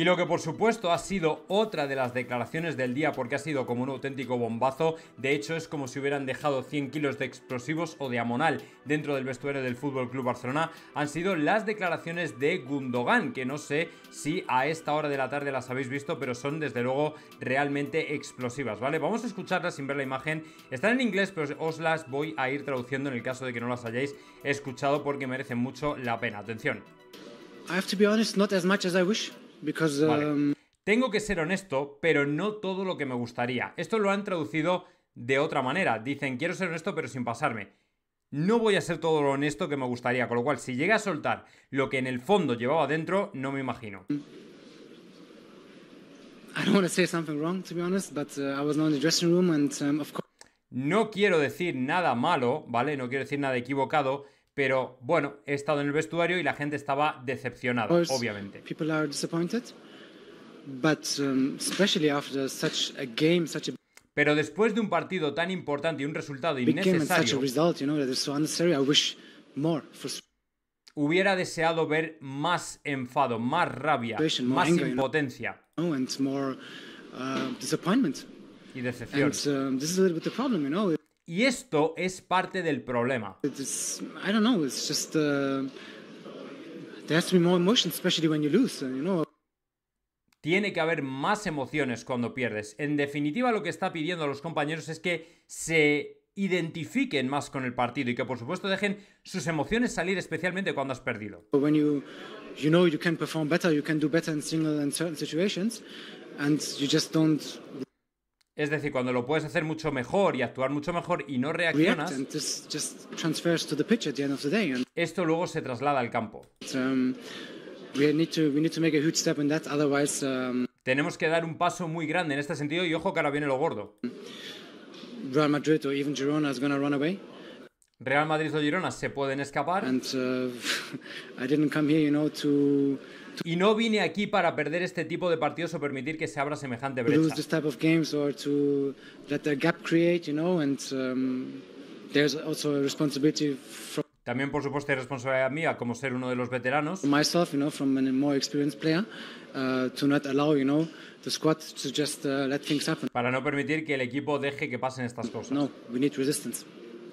Y lo que por supuesto ha sido otra de las declaraciones del día porque ha sido como un auténtico bombazo, de hecho es como si hubieran dejado 100 kilos de explosivos o de amonal dentro del vestuario del FC Barcelona, han sido las declaraciones de Gundogan, que no sé si a esta hora de la tarde las habéis visto, pero son desde luego realmente explosivas, ¿vale? Vamos a escucharlas sin ver la imagen. Están en inglés, pero os las voy a ir traduciendo en el caso de que no las hayáis escuchado porque merecen mucho la pena. Atención. I have Um, Tengo que ser honesto, pero no todo lo que me gustaría. Esto lo han traducido de otra manera. Dicen, quiero ser honesto, pero sin pasarme. No voy a ser todo lo honesto que me gustaría, con lo cual, si llega a soltar lo que en el fondo llevaba dentro, no me imagino. No quiero decir nada malo, ¿vale? No quiero decir nada equivocado, pero bueno, he estado en el vestuario y la gente estaba decepcionada, obviamente. Um, pero después de un partido tan importante y un resultado innecesario, hubiera deseado ver más enfado, más rabia, más impotencia uh, y decepción. Y esto es parte del problema. Tiene que haber más emociones cuando pierdes. En definitiva, lo que está pidiendo a los compañeros es que se identifiquen más con el partido y que por supuesto dejen sus emociones salir especialmente cuando has perdido. When you you know you can perform better, you can do better in es decir, cuando lo puedes hacer mucho mejor y actuar mucho mejor y no reaccionas, esto luego se traslada al campo. Um, um, Tenemos que dar un paso muy grande en este sentido y ojo que ahora viene lo gordo. Real Madrid o even Girona is going run away. Real Madrid o Girona se pueden escapar. Y no vine aquí para perder este tipo de partidos o permitir que se abra semejante brecha. También, por supuesto, hay responsabilidad mía como ser uno de los veteranos. Para no permitir que el equipo deje que pasen estas cosas. No,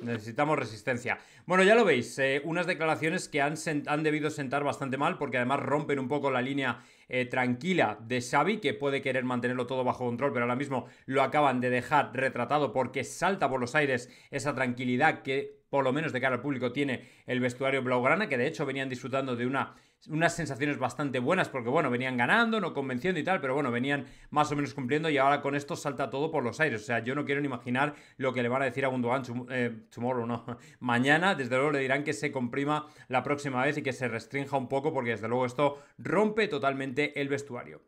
Necesitamos resistencia. Bueno, ya lo veis, eh, unas declaraciones que han, han debido sentar bastante mal porque además rompen un poco la línea eh, tranquila de Xavi, que puede querer mantenerlo todo bajo control, pero ahora mismo lo acaban de dejar retratado porque salta por los aires esa tranquilidad que por lo menos de cara al público tiene el vestuario blaugrana, que de hecho venían disfrutando de una unas sensaciones bastante buenas porque bueno, venían ganando, no convenciendo y tal, pero bueno, venían más o menos cumpliendo y ahora con esto salta todo por los aires. O sea, yo no quiero ni imaginar lo que le van a decir a Gundogan eh, tomorrow, no, mañana, desde luego le dirán que se comprima la próxima vez y que se restrinja un poco porque desde luego esto rompe totalmente el vestuario.